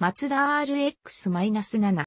マツダ RX-7、RX-7、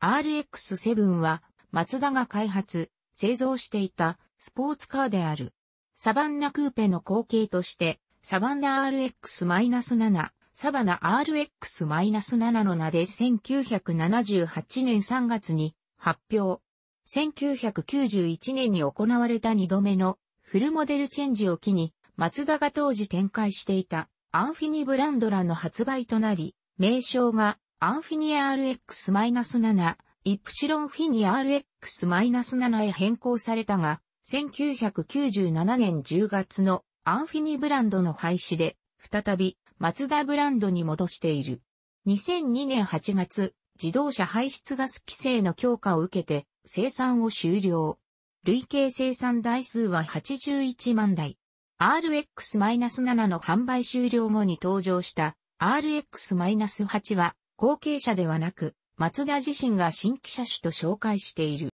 RX-7 は、マツダが開発、製造していたスポーツカーである。サバンナクーペの後継として、サバンナ RX-7、サバナ RX-7 の名で1978年3月に発表。1991年に行われた2度目のフルモデルチェンジを機に、マツダが当時展開していたアンフィニブランドらの発売となり、名称がアンフィニ RX-7、イプシロンフィニ RX-7 へ変更されたが、1997年10月のアンフィニブランドの廃止で、再びマツダブランドに戻している。2002年8月、自動車排出ガス規制の強化を受けて生産を終了。累計生産台数は81万台。RX-7 の販売終了後に登場した RX-8 は後継者ではなく、松田自身が新規車種と紹介している。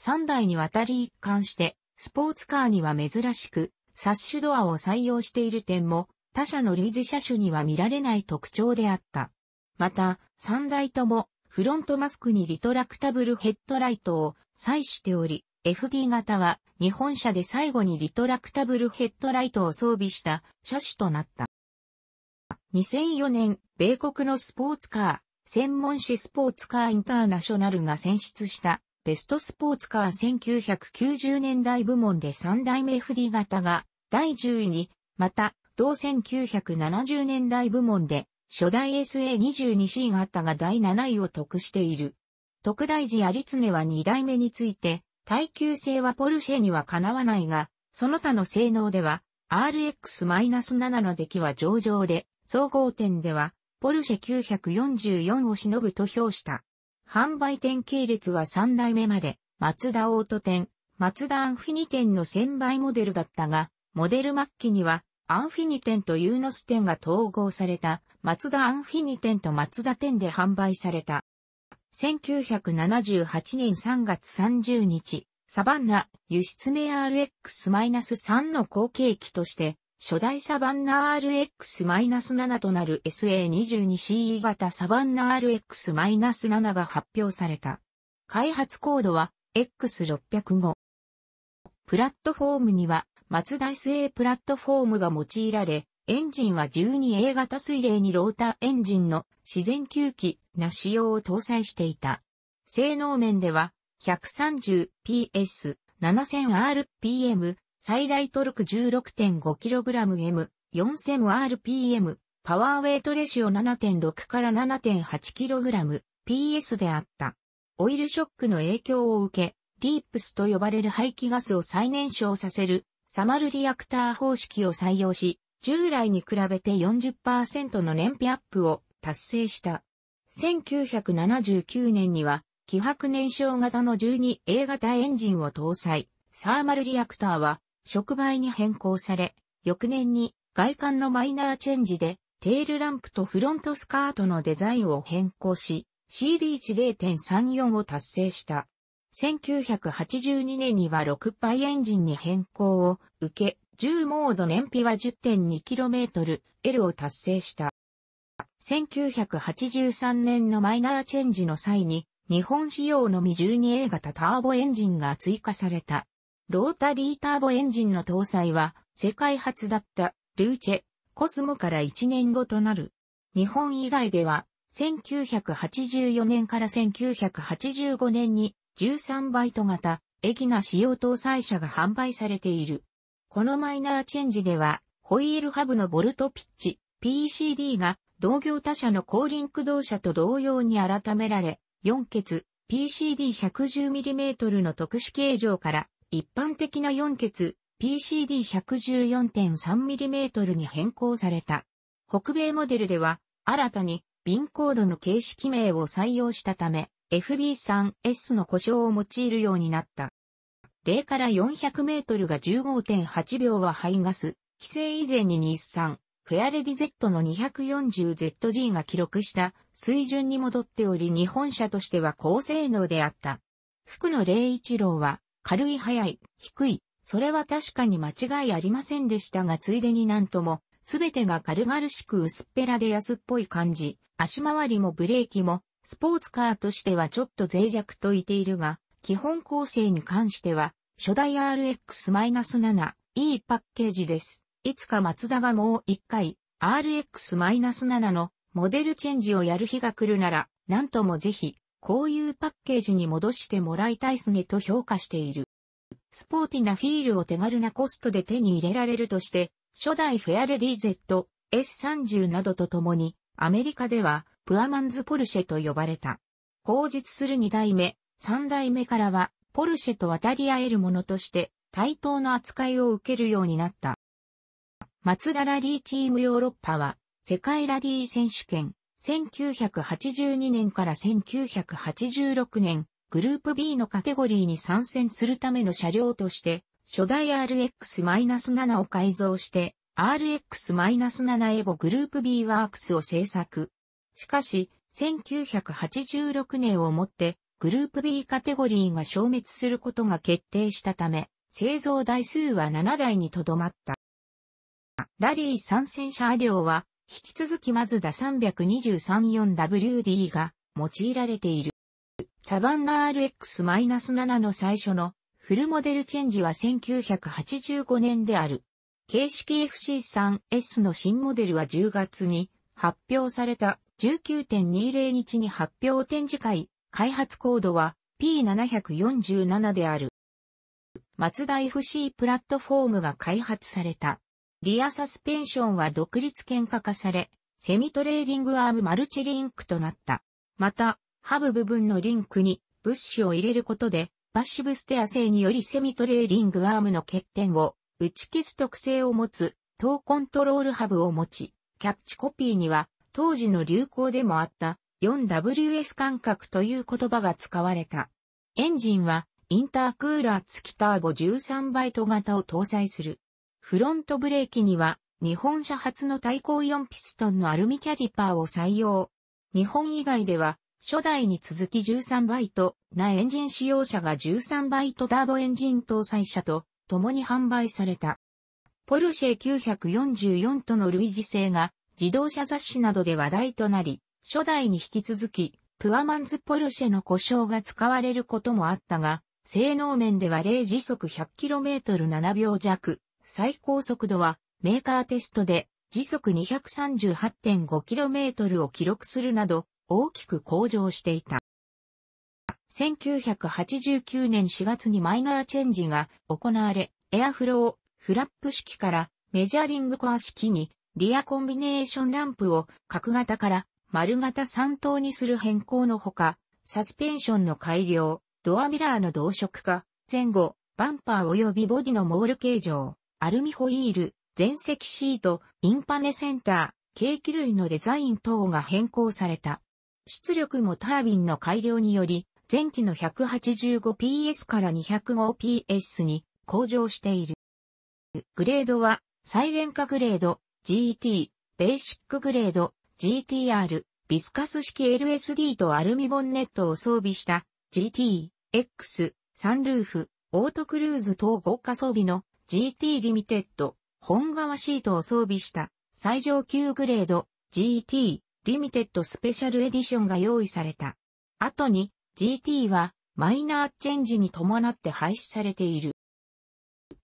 3台にわたり一貫して、スポーツカーには珍しく、サッシュドアを採用している点も、他社の類似車種には見られない特徴であった。また、3台とも、フロントマスクにリトラクタブルヘッドライトを採しており、FD 型は日本車で最後にリトラクタブルヘッドライトを装備した車種となった。2004年、米国のスポーツカー、専門誌スポーツカーインターナショナルが選出したベストスポーツカー1990年代部門で3代目 FD 型が第10位に、また、同1970年代部門で初代 SA22C 型が第7位を得している。特大寺有常は2代目について、耐久性はポルシェにはかなわないが、その他の性能では RX-7 の出来は上々で、総合点ではポルシェ944をしのぐと評した。販売店系列は3代目まで、マツダオート店、マツダアンフィニ店の1000倍モデルだったが、モデル末期には、アンフィニ店とユーノス店が統合された、マツダアンフィニ店とマツダ店で販売された。1978年3月30日、サバンナ、輸出名 RX-3 の後継機として、初代サバンナ RX-7 となる SA22CE 型サバンナ RX-7 が発表された。開発コードは X605。プラットフォームには、マツダ SA プラットフォームが用いられ、エンジンは 12A 型水冷にローターエンジンの自然吸気な仕様を搭載していた。性能面では 130PS、7000rpm、最大トルク 16.5kgm、4000rpm、パワーウェイトレシオ7.6から 7.8kg、PS であった。オイルショックの影響を受け、ディープスと呼ばれる排気ガスを再燃焼させる、サマルリアクター方式を採用し、従来に比べて40%の燃費アップを達成した。1979年には、気迫燃焼型の 12A 型エンジンを搭載、サーマルリアクターは、触媒に変更され、翌年に外観のマイナーチェンジで、テールランプとフロントスカートのデザインを変更し、CD1.34 を達成した。1982年には6パイエンジンに変更を受け、10モード燃費は 10.2km、L を達成した。1983年のマイナーチェンジの際に、日本仕様のみ 12A 型ターボエンジンが追加された。ロータリーターボエンジンの搭載は、世界初だった、ルーチェ、コスモから1年後となる。日本以外では、1984年から1985年に、13バイト型、エギナ仕様搭載車が販売されている。このマイナーチェンジでは、ホイールハブのボルトピッチ、PCD が同業他社の後輪駆動車と同様に改められ、4ツ、PCD110mm の特殊形状から一般的な4ツ、PCD114.3mm に変更された。北米モデルでは新たにビンコードの形式名を採用したため FB3S の故障を用いるようになった。0から400メートルが15.8秒は排ガス。規制以前に日産、フェアレディ Z の 240ZG が記録した水準に戻っており日本車としては高性能であった。服の0一郎は軽い速い、低い、それは確かに間違いありませんでしたがついでになんとも、すべてが軽々しく薄っぺらで安っぽい感じ、足回りもブレーキも、スポーツカーとしてはちょっと脆弱と言っているが、基本構成に関しては、初代 RX-7、いいパッケージです。いつかマツダがもう一回、RX-7 のモデルチェンジをやる日が来るなら、なんともぜひ、こういうパッケージに戻してもらいたいすねと評価している。スポーティなフィールを手軽なコストで手に入れられるとして、初代フェアレディ Z、S30 などとともに、アメリカでは、プアマンズポルシェと呼ばれた。後述する2代目、三代目からは、ポルシェと渡り合えるものとして、対等の扱いを受けるようになった。マツダラリーチームヨーロッパは、世界ラリー選手権、1982年から1986年、グループ B のカテゴリーに参戦するための車両として、初代 RX-7 を改造して、RX-7 エボグループ B ワークスを製作。しかし、1986年をもってグループ B カテゴリーが消滅することが決定したため、製造台数は7台にとどまった。ラリー参戦車両は、引き続きマズダ 323-4WD が用いられている。サバンナ RX-7 の最初のフルモデルチェンジは1985年である。形式 FC3S の新モデルは10月に発表された19.20日に発表展示会開発コードは P747 である。松田 FC プラットフォームが開発された。リアサスペンションは独立喧嘩化され、セミトレーリングアームマルチリンクとなった。また、ハブ部分のリンクに物資を入れることで、パッシブステア性によりセミトレーリングアームの欠点を打ち消す特性を持つ、等コントロールハブを持ち、キャッチコピーには当時の流行でもあった 4WS 間隔という言葉が使われた。エンジンはインタークーラー付きターボ13バイト型を搭載する。フロントブレーキには日本車初の対向4ピストンのアルミキャリパーを採用。日本以外では初代に続き13バイトなエンジン使用者が13バイトターボエンジン搭載車と共に販売された。ポルシェ944との類似性が自動車雑誌などで話題となり、初代に引き続き、プアマンズポルシェの故障が使われることもあったが、性能面では0時速 100km7 秒弱、最高速度はメーカーテストで時速 238.5km を記録するなど大きく向上していた。1989年4月にマイナーチェンジが行われ、エアフロー、フラップ式からメジャーリングコア式にリアコンビネーションランプを角型から丸型3等にする変更のほか、サスペンションの改良、ドアミラーの同色化、前後、バンパー及びボディのモール形状、アルミホイール、前席シート、インパネセンター、ケーキ類のデザイン等が変更された。出力もタービンの改良により、前期の 185PS から 205PS に向上している。グレードは、サイレンカグレード、GT、ベーシックグレード、GTR、ビスカス式 LSD とアルミボンネットを装備した GT、X、サンルーフ、オートクルーズ等豪華装備の GT リミテッド、本革シートを装備した最上級グレード GT、リミテッドスペシャルエディションが用意された。後に GT はマイナーチェンジに伴って廃止されている。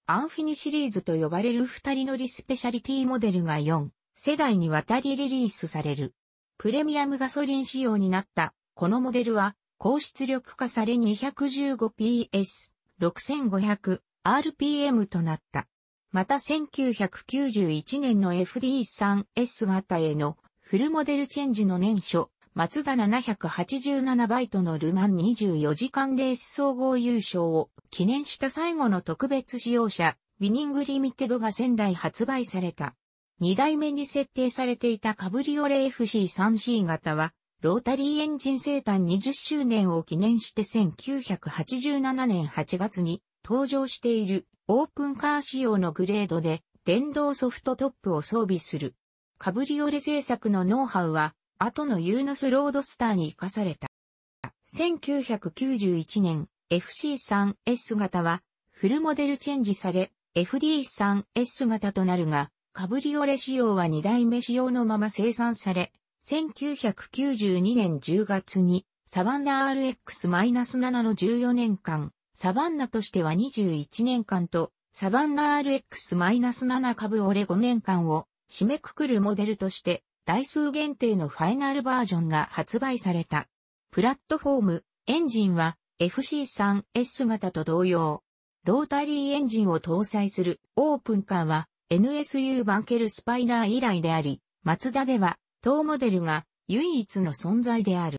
アンフィニシリーズと呼ばれる二人乗りスペシャリティモデルが4、世代にわたりリリースされる。プレミアムガソリン仕様になった、このモデルは、高出力化され 215PS、6500RPM となった。また1991年の FD3S 型へのフルモデルチェンジの年初、マツダ787バイトのルマン24時間レース総合優勝を記念した最後の特別使用車、ウィニングリミテドが仙台発売された。2代目に設定されていたカブリオレ FC3C 型は、ロータリーエンジン生誕20周年を記念して1987年8月に登場しているオープンカー仕様のグレードで電動ソフトトップを装備する。カブリオレ製作のノウハウは後のユーノスロードスターに活かされた。1991年 FC3S 型はフルモデルチェンジされ FD3S 型となるがカブリオレ仕様は2代目仕様のまま生産され、1992年10月にサバンナ RX-7 の14年間、サバンナとしては21年間と、サバンナ RX-7 株オレ5年間を締めくくるモデルとして、台数限定のファイナルバージョンが発売された。プラットフォーム、エンジンは FC3S 型と同様、ロータリーエンジンを搭載するオープンカーは NSU バンケルスパイダー以来であり、マツダでは、当モデルが唯一の存在である。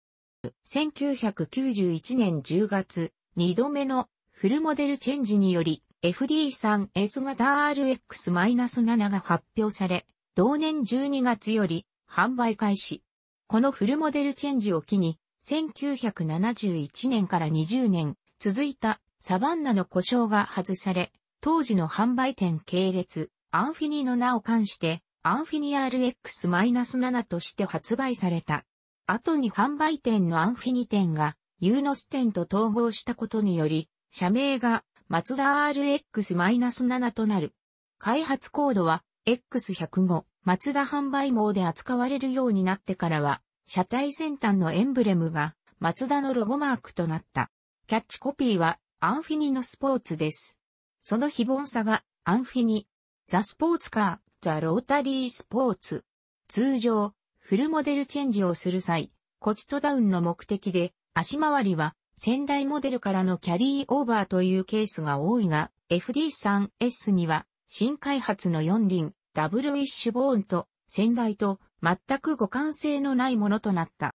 1991年10月、2度目のフルモデルチェンジにより、FD3S 型 RX-7 が発表され、同年12月より販売開始。このフルモデルチェンジを機に、1971年から20年続いたサバンナの故障が外され、当時の販売店系列アンフィニの名を冠して、アンフィニ RX-7 として発売された。後に販売店のアンフィニ店が、ユーノス店と統合したことにより、社名が、マツダ RX-7 となる。開発コードは、X105、マツダ販売網で扱われるようになってからは、車体先端のエンブレムが、マツダのロゴマークとなった。キャッチコピーは、アンフィニのスポーツです。その非凡さが、アンフィニ、ザ・スポーツカー、ザ・ロータリー・スポーツ。通常、フルモデルチェンジをする際、コストダウンの目的で、足回りは、先代モデルからのキャリーオーバーというケースが多いが、FD3S には、新開発の4輪、ダブルウィッシュボーンと、先代と、全く互換性のないものとなった。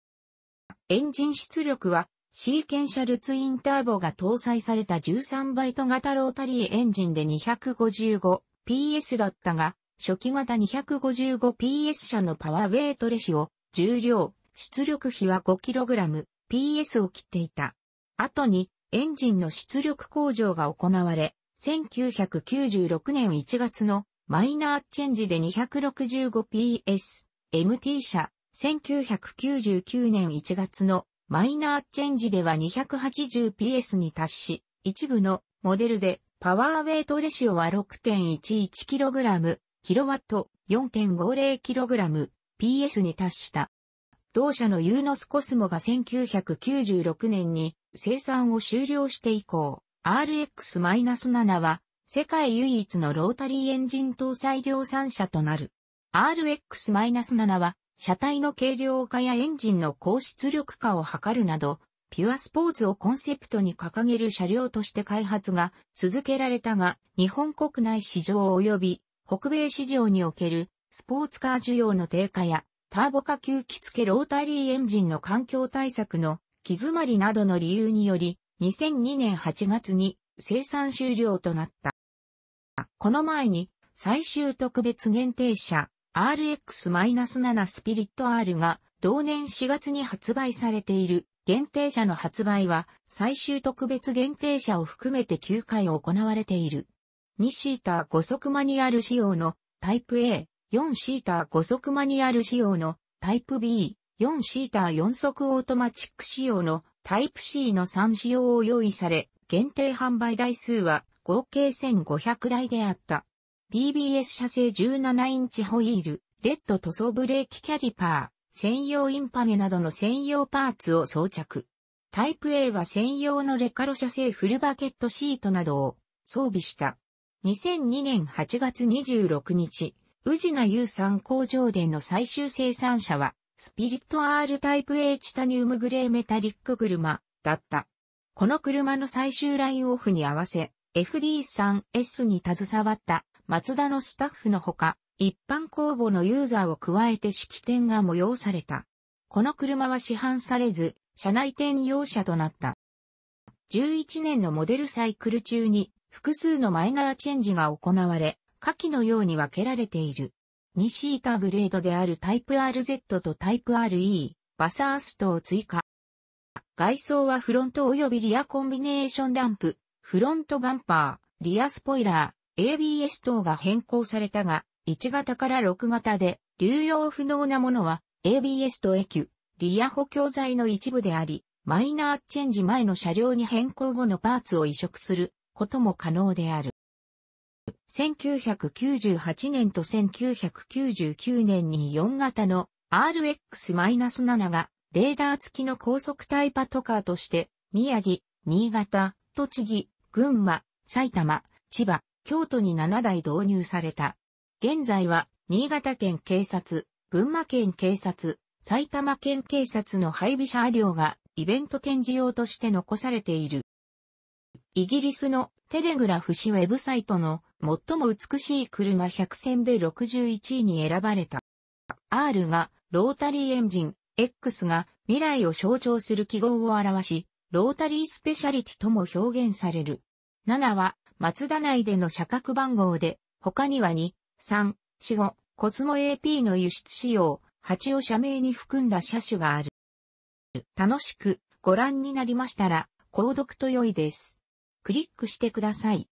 エンジン出力は、シーケンシャルツインターボが搭載された13イト型ロータリーエンジンで255 PS だったが、初期型 255PS 車のパワーウェイトレシオ、重量、出力比は 5kg、PS を切っていた。後に、エンジンの出力向上が行われ、1996年1月のマイナーチェンジで 265PS、MT 車、1999年1月のマイナーチェンジでは 280PS に達し、一部のモデルでパワーウェイトレシオは 6.11kg、キロワット 4.50kg、PS に達した。同社のユーノスコスモが1996年に生産を終了して以降、RX-7 は世界唯一のロータリーエンジン搭載量産車となる。RX-7 は車体の軽量化やエンジンの高出力化を図るなど、ピュアスポーツをコンセプトに掲げる車両として開発が続けられたが、日本国内市場及び北米市場におけるスポーツカー需要の低下やターボ化吸気付けロータリーエンジンの環境対策の気詰まりなどの理由により2002年8月に生産終了となった。この前に最終特別限定車 RX-7 スピリット R が同年4月に発売されている限定車の発売は最終特別限定車を含めて9回行われている。2シーター5速マニュアル仕様のタイプ A、4シーター5速マニュアル仕様のタイプ B、4シーター4速オートマチック仕様のタイプ C の3仕様を用意され、限定販売台数は合計1500台であった。BBS 車製17インチホイール、レッド塗装ブレーキキャリパー。専用インパネなどの専用パーツを装着。タイプ A は専用のレカロ社製フルバケットシートなどを装備した。2002年8月26日、宇品優産工場での最終生産者は、スピリット R タイプ A チタニウムグレーメタリック車だった。この車の最終ラインオフに合わせ、FD3S に携わったマツダのスタッフのほか、一般公募のユーザーを加えて式典が催された。この車は市販されず、車内転用車となった。11年のモデルサイクル中に複数のマイナーチェンジが行われ、下記のように分けられている。2シータグレードであるタイプ RZ とタイプ RE、バサーストを追加。外装はフロント及びリアコンビネーションランプ、フロントバンパー、リアスポイラー、ABS 等が変更されたが、1型から6型で、流用不能なものは、ABS とエキュ、リア補強材の一部であり、マイナーチェンジ前の車両に変更後のパーツを移植することも可能である。1998年と1999年に4型の RX-7 がレーダー付きの高速タイパトカーとして宮城、新潟、栃木、群馬、埼玉、千葉、京都に7台導入された。現在は、新潟県警察、群馬県警察、埼玉県警察の配備車両がイベント展示用として残されている。イギリスのテレグラフ紙ウェブサイトの最も美しい車100選で61位に選ばれた。R がロータリーエンジン、X が未来を象徴する記号を表し、ロータリースペシャリティとも表現される。7は、松田内での車格番号で、他には2、3、4、5、コスモ AP の輸出仕様、8を社名に含んだ車種がある。楽しくご覧になりましたら、購読と良いです。クリックしてください。